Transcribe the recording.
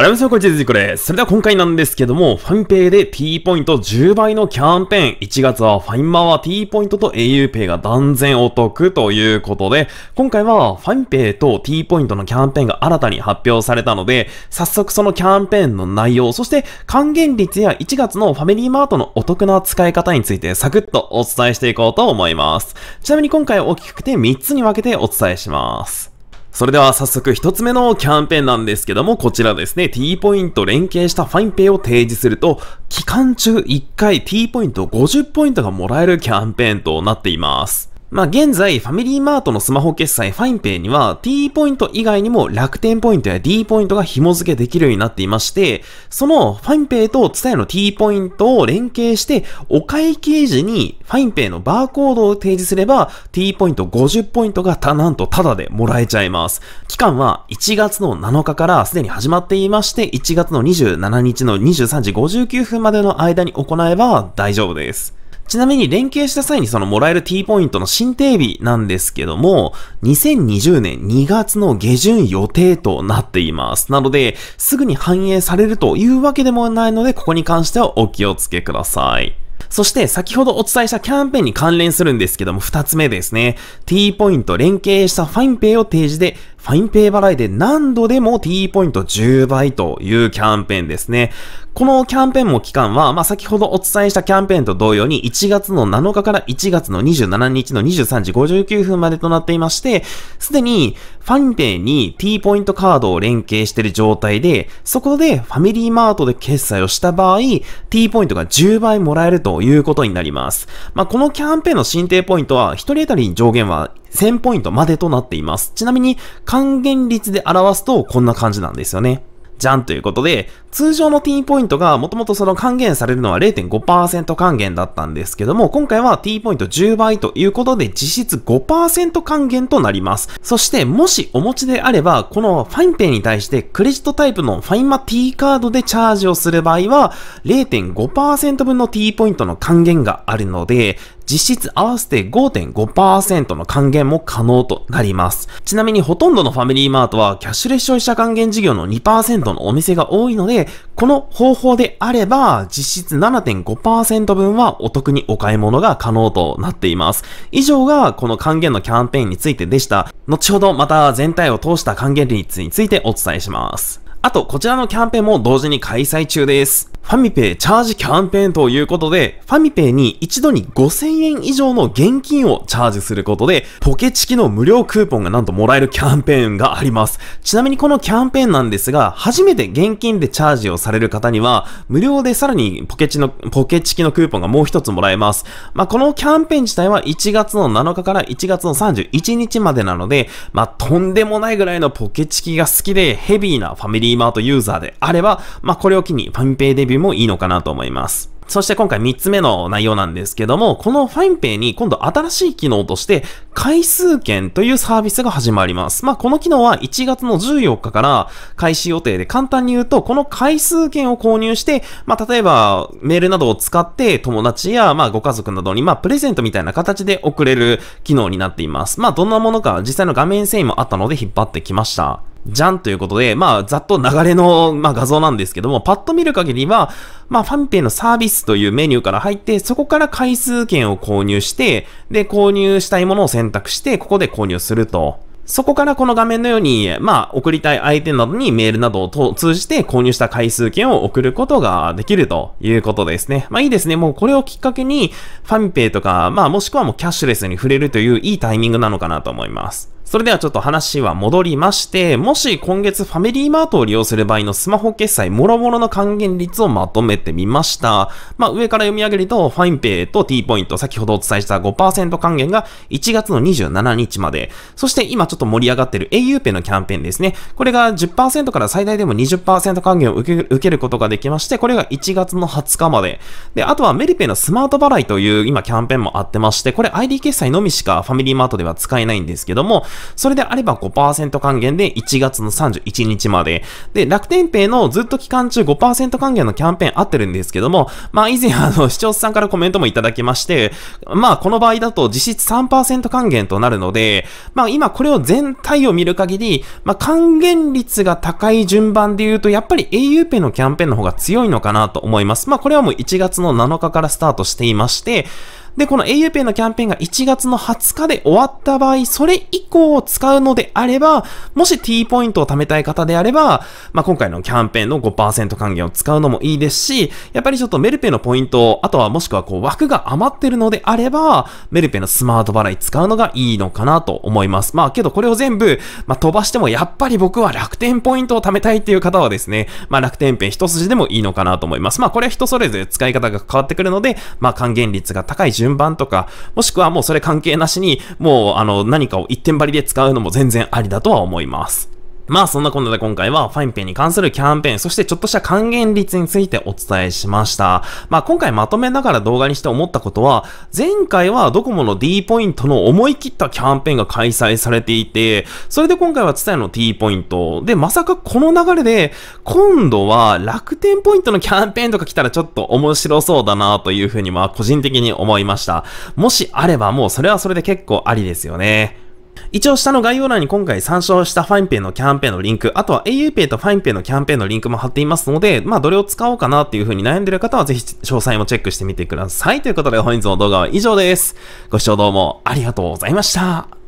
ありがとうございます。これ、です。それでは今回なんですけども、ファインペイで T ポイント10倍のキャンペーン。1月はファインマは T ポイントと a u p イが断然お得ということで、今回はファインペイと T ポイントのキャンペーンが新たに発表されたので、早速そのキャンペーンの内容、そして還元率や1月のファミリーマートのお得な使い方についてサクッとお伝えしていこうと思います。ちなみに今回大きくて3つに分けてお伝えします。それでは早速一つ目のキャンペーンなんですけども、こちらですね、T ポイント連携したファインペイを提示すると、期間中1回 T ポイント50ポイントがもらえるキャンペーンとなっています。まあ、現在、ファミリーマートのスマホ決済ファインペイには T ポイント以外にも楽天ポイントや D ポイントが紐付けできるようになっていまして、そのファインペイと t s ヤ a の T ポイントを連携して、お会計時にファインペイのバーコードを提示すれば T ポイント50ポイントがたなんとタダでもらえちゃいます。期間は1月の7日からすでに始まっていまして、1月の27日の23時59分までの間に行えば大丈夫です。ちなみに連携した際にそのもらえる T ポイントの新定日なんですけども、2020年2月の下旬予定となっています。なので、すぐに反映されるというわけでもないので、ここに関してはお気をつけください。そして先ほどお伝えしたキャンペーンに関連するんですけども、二つ目ですね。T ポイント連携したファインペイを提示でファインペイ払いで何度でも T ポイント10倍というキャンペーンですね。このキャンペーンも期間は、まあ、先ほどお伝えしたキャンペーンと同様に1月の7日から1月の27日の23時59分までとなっていまして、すでにファインペイに T ポイントカードを連携している状態で、そこでファミリーマートで決済をした場合、T ポイントが10倍もらえるということになります。まあ、このキャンペーンの申請ポイントは1人当たりに上限は1000ポイントまでとなっています。ちなみに還元率で表すとこんな感じなんですよね。じゃんということで、通常の t ポイントがもともとその還元されるのは0.5%還元だったんですけども、今回は t ポイント10倍ということで実質5%還元となります。そしてもしお持ちであれば、このファインペイに対してクレジットタイプのファインマ t カードでチャージをする場合は、0.5%分の t ポイントの還元があるので、実質合わせて5.5%の還元も可能となります。ちなみにほとんどのファミリーマートはキャッシュレス消費者還元事業の2%のお店が多いので、この方法であれば実質7.5%分はお得にお買い物が可能となっています。以上がこの還元のキャンペーンについてでした。後ほどまた全体を通した還元率についてお伝えします。あと、こちらのキャンペーンも同時に開催中です。ファミペイチャージキャンペーンということで、ファミペイに一度に5000円以上の現金をチャージすることで、ポケチキの無料クーポンがなんともらえるキャンペーンがあります。ちなみにこのキャンペーンなんですが、初めて現金でチャージをされる方には、無料でさらにポケチの、ポケチキのクーポンがもう一つもらえます。まあ、このキャンペーン自体は1月の7日から1月の31日までなので、まあ、とんでもないぐらいのポケチキが好きでヘビーなファミリーーマートユーザーであれば、まあ、これを機にファミペイデビューもいいのかなと思います。そして今回3つ目の内容なんですけども、このファインペイに今度新しい機能として、回数券というサービスが始まります。まあ、この機能は1月の14日から開始予定で、簡単に言うと、この回数券を購入して、まあ、例えば、メールなどを使って友達や、まあ、ご家族などに、まあ、プレゼントみたいな形で送れる機能になっています。まあ、どんなものか実際の画面遷移もあったので引っ張ってきました。じゃんということで、まあ、ざっと流れの、まあ、画像なんですけども、パッと見る限りは、まあ、ファミペイのサービスというメニューから入って、そこから回数券を購入して、で、購入したいものを選択して、ここで購入すると。そこからこの画面のように、まあ、送りたい相手などにメールなどを通じて購入した回数券を送ることができるということですね。まあいいですね。もうこれをきっかけに、ファミペイとか、まあもしくはもうキャッシュレスに触れるといういいタイミングなのかなと思います。それではちょっと話は戻りまして、もし今月ファミリーマートを利用する場合のスマホ決済諸々の還元率をまとめてみました。まあ、上から読み上げると、ファインペイと T ポイント、先ほどお伝えした5%還元が1月の27日まで。そして今ちょっと盛り上がってる a u ペイのキャンペーンですね。これが10%から最大でも20%還元を受けることができまして、これが1月の20日まで。で、あとはメリペイのスマート払いという今キャンペーンもあってまして、これ ID 決済のみしかファミリーマートでは使えないんですけども、それであれば5%還元で1月の31日まで。で、楽天ペイのずっと期間中5%還元のキャンペーン合ってるんですけども、まあ以前あの、視聴者さんからコメントもいただきまして、まあこの場合だと実質3%還元となるので、まあ今これを全体を見る限り、まあ還元率が高い順番で言うと、やっぱり a u ペイのキャンペーンの方が強いのかなと思います。まあこれはもう1月の7日からスタートしていまして、で、この auPay のキャンペーンが1月の20日で終わった場合、それ以降を使うのであれば、もし T ポイントを貯めたい方であれば、まあ、今回のキャンペーンの5%還元を使うのもいいですし、やっぱりちょっとメルペのポイント、あとはもしくはこう枠が余ってるのであれば、メルペのスマート払い使うのがいいのかなと思います。まあけどこれを全部、まあ、飛ばしてもやっぱり僕は楽天ポイントを貯めたいっていう方はですね、まあ楽天ペン一筋でもいいのかなと思います。まあこれは人それぞれ使い方が変わってくるので、まあ還元率が高い順順番とか、もしくはもうそれ関係なしに、もうあの何かを一点張りで使うのも全然ありだとは思います。まあそんなこんなで今回はファインペイに関するキャンペーン、そしてちょっとした還元率についてお伝えしました。まあ今回まとめながら動画にして思ったことは、前回はドコモの D ポイントの思い切ったキャンペーンが開催されていて、それで今回は TSUTAYA の T ポイント。で、まさかこの流れで、今度は楽天ポイントのキャンペーンとか来たらちょっと面白そうだなというふうには個人的に思いました。もしあればもうそれはそれで結構ありですよね。一応下の概要欄に今回参照したファインペイのキャンペーンのリンク、あとは auPay とファインペイのキャンペーンのリンクも貼っていますので、まあどれを使おうかなっていう風に悩んでる方はぜひ詳細もチェックしてみてください。ということで本日の動画は以上です。ご視聴どうもありがとうございました。